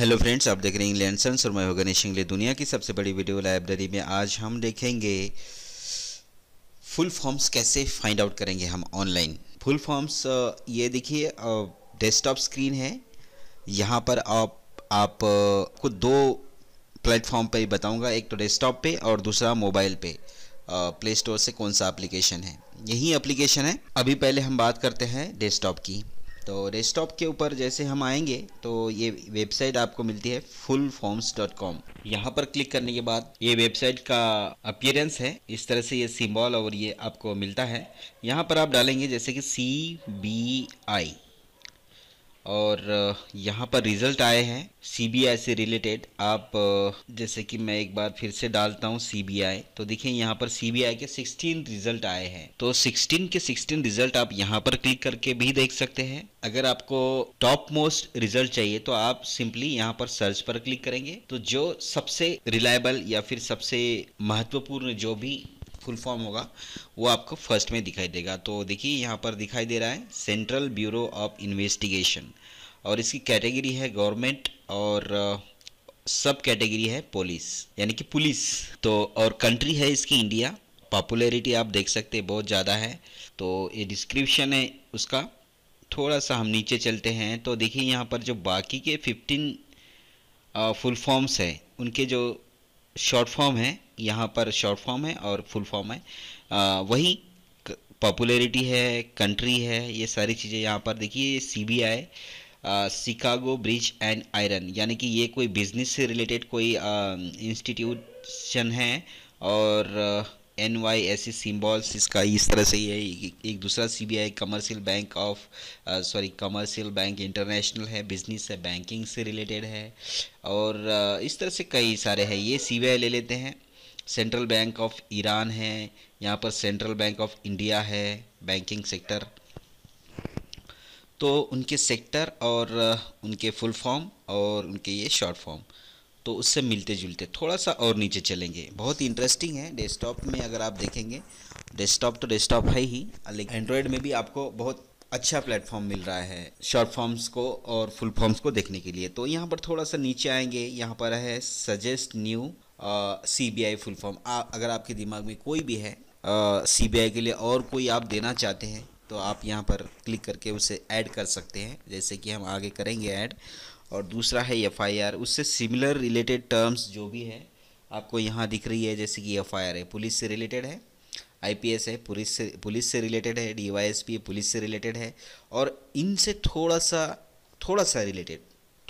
hello friends आप देख रहे हैं इंग्लैंड सन्स और मैं हो गणेश इंग्ले दुनिया की सबसे बड़ी वीडियो लाइब्रेरी में आज हम देखेंगे फुल फॉर्म्स कैसे फाइंड आउट करेंगे हम ऑनलाइन फुल फॉर्म्स ये देखिए डेस्कटॉप स्क्रीन है यहाँ पर आप आप को दो प्लेटफॉर्म पे बताऊँगा एक तो डेस्कटॉप पे और दूसरा मोबाइल पे प्ले स्टोर से कौन सा अप्लीकेशन है यही अप्लीकेशन है अभी पहले हम बात करते हैं डेस्कटॉप की तो रेस्टॉप के ऊपर जैसे हम आएंगे तो ये वेबसाइट आपको मिलती है फुल फॉर्म्स डॉट कॉम यहाँ पर क्लिक करने के बाद ये वेबसाइट का अपियरेंस है इस तरह से ये सिम्बॉल और ये आपको मिलता है यहाँ पर आप डालेंगे जैसे कि सी बी आई और यहाँ पर रिजल्ट आए हैं सीबीआई से रिलेटेड आप जैसे कि मैं एक बार फिर से डालता हूँ सीबीआई तो देखिए यहाँ पर सीबीआई के 16 रिजल्ट आए हैं तो 16 के 16 रिजल्ट आप यहाँ पर क्लिक करके भी देख सकते हैं अगर आपको टॉप मोस्ट रिजल्ट चाहिए तो आप सिंपली यहाँ पर सर्च पर क्लिक करेंगे तो जो सबसे रिलायबल या फिर सबसे महत्वपूर्ण जो भी फुल फॉर्म होगा वो आपको फर्स्ट में दिखाई देगा तो देखिए यहाँ पर दिखाई दे रहा है सेंट्रल ब्यूरो ऑफ इन्वेस्टिगेशन और इसकी कैटेगरी है गवर्नमेंट और सब uh, कैटेगरी है पुलिस यानी कि पुलिस तो और कंट्री है इसकी इंडिया पॉपुलरिटी आप देख सकते हैं बहुत ज़्यादा है तो ये डिस्क्रिप्शन है उसका थोड़ा सा हम नीचे चलते हैं तो देखिए यहाँ पर जो बाकी के 15 फुल फॉर्म्स हैं उनके जो शॉर्ट फॉर्म हैं यहाँ पर शॉर्ट फॉर्म है और फुल फॉर्म है वही पॉपुलैरिटी है कंट्री है ये सारी चीज़ें यहाँ पर देखिए C B I Chicago bridge and iron यानी कि ये कोई बिजनेस से रिलेटेड कोई इंस्टीट्यूशन है और N Y S C symbols इसका इस तरह से ही है एक दूसरा C B I commercial bank of sorry commercial bank international है बिजनेस है बैंकिंग से रिलेटेड है और uh, इस तरह से कई सारे हैं ये सी बी आई ले लेते हैं सेंट्रल बैंक ऑफ ईरान है यहाँ पर सेंट्रल बैंक ऑफ इंडिया है बैंकिंग सेक्टर तो उनके सेक्टर और उनके फुल फॉर्म और उनके ये शॉर्ट फॉर्म तो उससे मिलते जुलते थोड़ा सा और नीचे चलेंगे बहुत ही इंटरेस्टिंग है डेस्कटॉप में अगर आप देखेंगे डेस्कटॉप तो डेस्कटॉप है ही लेकिन एंड्रॉयड में भी आपको बहुत अच्छा प्लेटफॉर्म मिल रहा है शॉर्ट फॉर्म्स को और फुल फॉर्म्स को देखने के लिए तो यहाँ पर थोड़ा सा नीचे आएंगे यहाँ पर है suggest new C B I full form अगर आपके दिमाग में कोई भी है सी बी आई के लिए और कोई आप देना चाहते हैं तो आप यहाँ पर क्लिक करके उसे ऐड कर सकते हैं जैसे कि हम आगे करेंगे ऐड और दूसरा है एफ आई आर उससे सिमिलर रिलेटेड टर्म्स जो भी है आपको यहाँ दिख रही है जैसे कि एफ आई आर है पुलिस से रिलेटेड है आईपीएस है पुलिस से पुलिस से रिलेटेड है डीवाईएसपी पुलिस से रिलेटेड है और इनसे थोड़ा सा थोड़ा सा रिलेटेड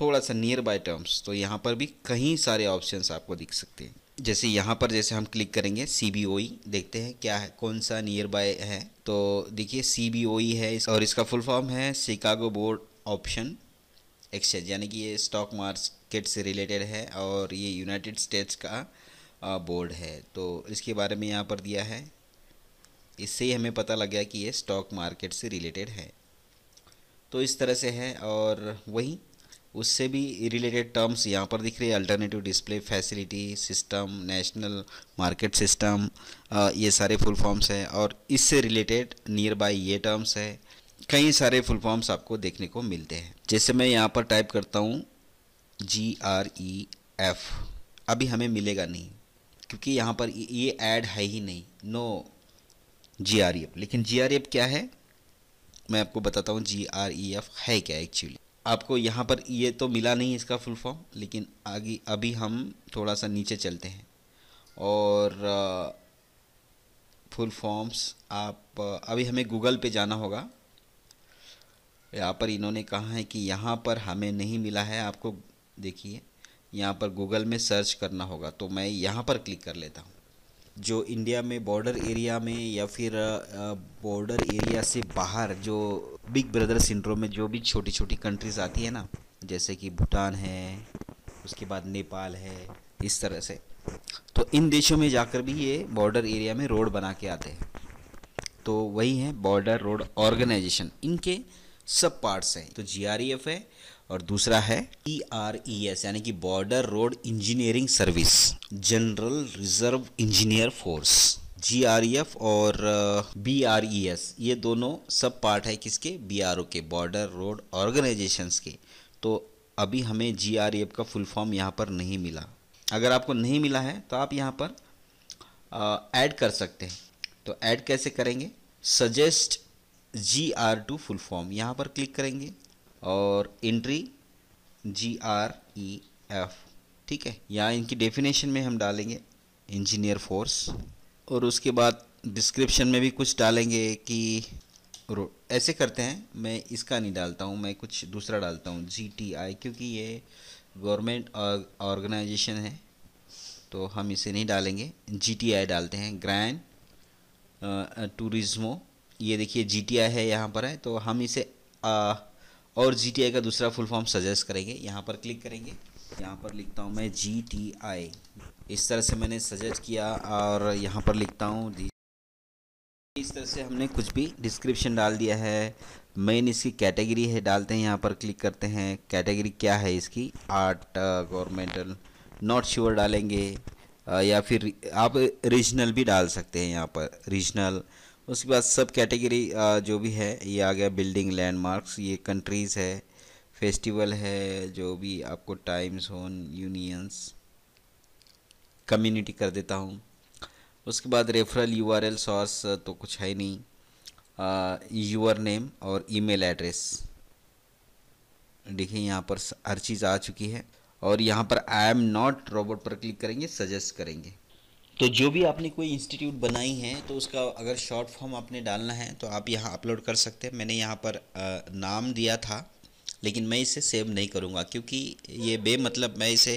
थोड़ा सा नियर बाय टर्म्स तो यहाँ पर भी कई सारे ऑप्शन आपको दिख सकते हैं जैसे यहाँ पर जैसे हम क्लिक करेंगे सी बी ओ ई देखते हैं क्या है कौन सा नियर बाय है तो देखिए सी बी ओ ई है इस, और इसका फुल फॉर्म है शिकागो बोर्ड ऑप्शन एक्सचेंज यानी कि ये स्टॉक मार्केट से रिलेटेड है और ये यूनाइटेड स्टेट्स का बोर्ड है तो इसके बारे में यहाँ पर दिया है इससे ही हमें पता लग गया कि ये स्टॉक मार्केट से रिलेटेड है तो इस तरह से है और वहीं उससे भी रिलेटेड टर्म्स यहाँ पर दिख रहे हैं alternative display facility system national market system ये सारे फुल फॉर्म्स हैं और इससे रिलेटेड नियर बाय ये टर्म्स है कई सारे फुल फॉर्म्स आपको देखने को मिलते हैं जैसे मैं यहाँ पर टाइप करता हूँ जी आर ई एफ अभी हमें मिलेगा नहीं क्योंकि यहाँ पर ये ऐड है ही नहीं no G R E F लेकिन जी आर ई एफ क्या है मैं आपको बताता हूँ जी आर ई एफ है क्या एक्चुअली आपको यहाँ पर ये तो मिला नहीं इसका फुल फॉर्म लेकिन आगे अभी हम थोड़ा सा नीचे चलते हैं और फुल फॉर्म्स आप अभी हमें गूगल पे जाना होगा यहाँ पर इन्होंने कहा है कि यहाँ पर हमें नहीं मिला है आपको देखिए यहाँ पर गूगल में सर्च करना होगा तो मैं यहाँ पर क्लिक कर लेता हूँ जो इंडिया में बॉर्डर एरिया में या फिर बॉर्डर एरिया से बाहर जो बिग ब्रदर सिंड्रोम में जो भी छोटी छोटी कंट्रीज़ आती है ना जैसे कि भूटान है उसके बाद नेपाल है इस तरह से तो इन देशों में जाकर भी ये बॉर्डर एरिया में रोड बना के आते हैं तो वही है बॉर्डर रोड ऑर्गेनाइजेशन इनके सब पार्ट्स हैं तो जी e है और दूसरा है ई आर ई एस यानी कि border road engineering service general reserve engineer force G R E F और बी आर ई एस ये दोनों सब पार्ट है किसके बी आर ओ के बॉर्डर रोड ऑर्गेनाइजेशंस के तो अभी हमें जी आर ई एफ का फुल फॉर्म यहाँ पर नहीं मिला अगर आपको नहीं मिला है तो आप यहाँ पर ऐड uh, कर सकते हैं तो ऐड कैसे करेंगे suggest G R to full form यहाँ पर क्लिक करेंगे और entry G R E F ठीक है यहाँ इनकी डेफिनेशन में हम डालेंगे इंजीनियर फोर्स और उसके बाद डिस्क्रिप्शन में भी कुछ डालेंगे कि ऐसे करते हैं मैं इसका नहीं डालता हूँ मैं कुछ दूसरा डालता हूँ जी टी आई क्योंकि ये गवर्नमेंट ऑर्गेनाइजेशन है तो हम इसे नहीं डालेंगे जी टी आई डालते हैं ग्रैंड टूरिज्मो uh, uh, ये देखिए जी टी आई है यहाँ पर है तो हम इसे आ, uh, और जी का दूसरा फुल फॉर्म सजेस्ट करेंगे यहाँ पर क्लिक करेंगे यहाँ पर लिखता हूँ मैं जी टी आई इस तरह से मैंने सजेस्ट किया और यहाँ पर लिखता हूँ इस तरह से हमने कुछ भी डिस्क्रिप्शन डाल दिया है मेन इसकी कैटेगरी है डालते हैं यहाँ पर क्लिक करते हैं कैटेगरी क्या है इसकी आर्ट गवर्नमेंटल नॉट श्योर डालेंगे या फिर आप रीजनल भी डाल सकते हैं यहाँ पर रीजनल उसके बाद सब कैटेगरी जो भी है ये आ गया बिल्डिंग लैंडमार्क्स ये कंट्रीज़ है फेस्टिवल है जो भी आपको टाइम जोन यूनियंस कम्युनिटी कर देता हूँ उसके बाद रेफरल यूआरएल सोर्स तो कुछ है नहीं यूआर नेम और ईमेल एड्रेस देखिए यहाँ पर हर चीज़ आ चुकी है और यहाँ पर आई एम नॉट रोबोट पर क्लिक करेंगे सजेस्ट करेंगे तो जो भी आपने कोई इंस्टीट्यूट बनाई है तो उसका अगर शॉर्ट फॉर्म आपने डालना है तो आप यहाँ अपलोड कर सकते हैं मैंने यहाँ पर नाम दिया था लेकिन मैं इसे सेव नहीं करूँगा क्योंकि ये बेमतलब मैं इसे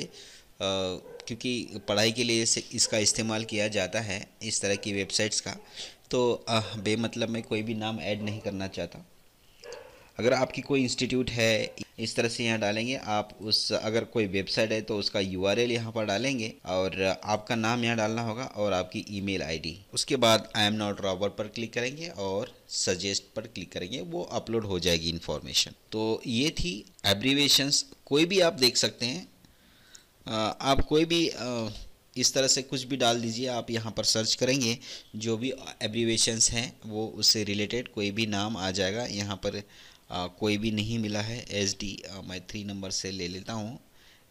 क्योंकि पढ़ाई के लिए इसे इसका इस्तेमाल किया जाता है इस तरह की वेबसाइट्स का तो बेमतलब मैं कोई भी नाम ऐड नहीं करना चाहता अगर आपकी कोई इंस्टीट्यूट है इस तरह से यहाँ डालेंगे आप उस अगर कोई वेबसाइट है तो उसका यू आर एल यहाँ पर डालेंगे और आपका नाम यहाँ डालना होगा और आपकी ई मेल आई डी उसके बाद आई एम नॉट रॉबर पर क्लिक करेंगे और सजेस्ट पर क्लिक करेंगे वो अपलोड हो जाएगी इन्फॉर्मेशन तो ये थी एब्रीवेशंस कोई भी आप देख सकते हैं आप कोई भी इस तरह से कुछ भी डाल दीजिए आप यहाँ पर सर्च करेंगे जो भी एब्रीवेशंस हैं वो उससे रिलेटेड कोई भी नाम आ जाएगा यहाँ पर कोई भी नहीं मिला है एच डी मैं थ्री नंबर से ले लेता हूँ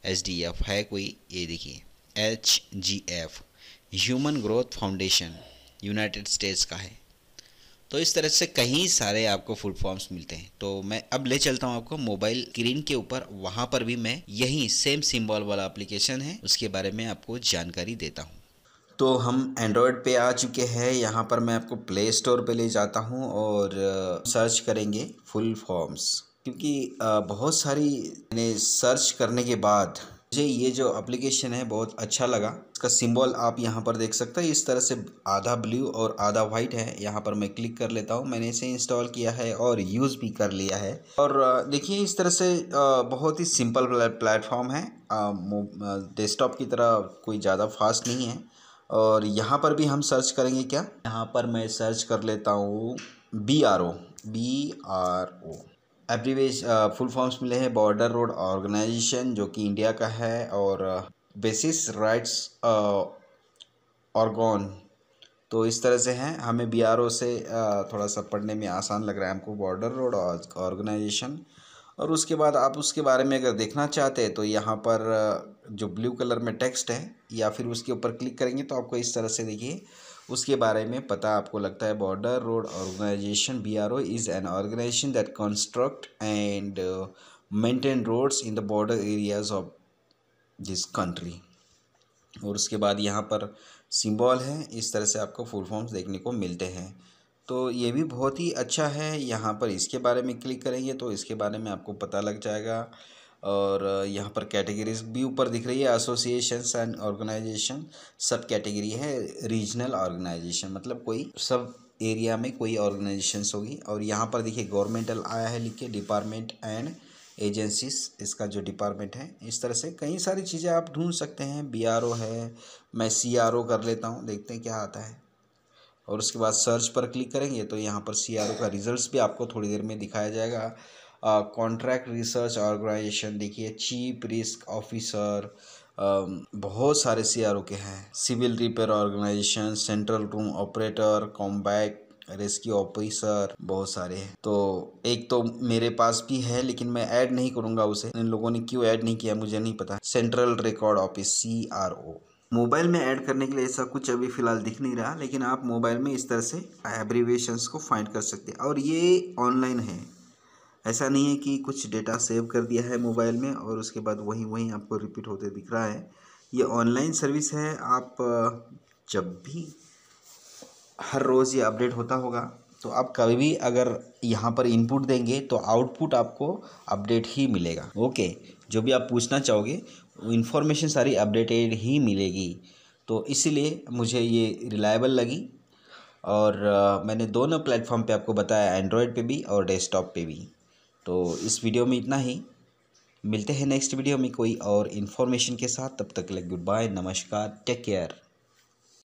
एच डी एफ है कोई ये देखिए H G F human growth foundation United States का है तो इस तरह से कई सारे आपको फुल फॉर्म्स मिलते हैं तो मैं अब ले चलता हूँ आपको मोबाइल स्क्रीन के ऊपर वहाँ पर भी मैं यही सेम सिंबल वाला एप्लीकेशन है उसके बारे में आपको जानकारी देता हूँ तो हम एंड्रॉयड पे आ चुके हैं यहाँ पर मैं आपको प्ले स्टोर पे ले जाता हूँ और सर्च करेंगे फुल फॉर्म्स क्योंकि बहुत सारी मैंने सर्च करने के बाद मुझे ये जो एप्लीकेशन है बहुत अच्छा लगा इसका सिंबल आप यहाँ पर देख सकते हैं इस तरह से आधा ब्लू और आधा वाइट है यहाँ पर मैं क्लिक कर लेता हूँ मैंने इसे इंस्टॉल किया है और यूज़ भी कर लिया है और देखिए इस तरह से बहुत ही सिंपल प्लेटफॉर्म है डेस्कटॉप की तरह कोई ज़्यादा फास्ट नहीं है और यहाँ पर भी हम सर्च करेंगे क्या यहाँ पर मैं सर्च कर लेता हूँ B R O B R O abbreviations full forms मिले हैं बॉर्डर रोड ऑर्गेनाइजेशन जो कि इंडिया का है और बेसिस राइट्स ऑर्गन तो इस तरह से हैं हमें बी आर ओ से uh, थोड़ा सा पढ़ने में आसान लग रहा है हमको बॉर्डर रोड ऑर्गेनाइजेशन और उसके बाद आप उसके बारे में अगर देखना चाहते हैं तो यहाँ पर जो ब्लू कलर में टेक्स्ट है या फिर उसके ऊपर क्लिक करेंगे तो आपको इस तरह से देखिए उसके बारे में पता आपको लगता है border road organisation B R O is an organisation that construct and maintain roads in the border areas of this country और उसके बाद यहाँ पर सिंबल है इस तरह से आपको फुल फॉर्म्स देखने को मिलते हैं तो ये भी बहुत ही अच्छा है यहाँ पर इसके बारे में क्लिक करेंगे तो इसके बारे में आपको पता लग जाएगा और यहाँ पर कैटेगरीज भी ऊपर दिख रही है association and organisation sub category है रीजनल ऑर्गेनाइजेशन मतलब कोई सब एरिया में कोई ऑर्गेनाइजेशंस होगी और यहाँ पर देखिए गवर्नमेंटल आया है लिख के डिपार्टमेंट एंड एजेंसीज इसका जो डिपार्टमेंट है इस तरह से कई सारी चीज़ें आप ढूंढ सकते हैं बी है मैं सी कर लेता हूँ देखते हैं क्या आता है और उसके बाद सर्च पर क्लिक करेंगे तो यहाँ पर सी का रिजल्ट भी आपको थोड़ी देर में दिखाया जाएगा कॉन्ट्रैक्ट रिसर्च ऑर्गेनाइजेशन देखिए चीफ रिस्क ऑफिसर बहुत सारे सी के हैं civil repair organisation central room operator combat rescue officer बहुत सारे हैं तो एक तो मेरे पास भी है लेकिन मैं ऐड नहीं करूंगा उसे इन लोगों ने क्यों ऐड नहीं किया मुझे नहीं पता central record office C R O mobile में ऐड करने के लिए ऐसा कुछ अभी फ़िलहाल दिख नहीं रहा लेकिन आप मोबाइल में इस तरह से एब्रीवेशंस को फाइंड कर सकते हैं और ये ऑनलाइन है ऐसा नहीं है कि कुछ डेटा सेव कर दिया है मोबाइल में और उसके बाद वहीं वहीं आपको रिपीट होते दिख रहा है ये ऑनलाइन सर्विस है आप जब भी हर रोज़ ये अपडेट होता होगा तो आप कभी भी अगर यहाँ पर इनपुट देंगे तो आउटपुट आपको अपडेट ही मिलेगा ओके जो भी आप पूछना चाहोगे इन्फॉर्मेशन सारी अपडेटेड ही मिलेगी तो इसीलिए मुझे ये रिलायबल लगी और मैंने दोनों प्लेटफॉर्म पे आपको बताया एंड्रॉयड पे भी और डेस्कटॉप पे भी तो इस वीडियो में इतना ही मिलते हैं नेक्स्ट वीडियो में कोई और इन्फॉर्मेशन के साथ तब तक के लिए गुड बाय नमस्कार टेक केयर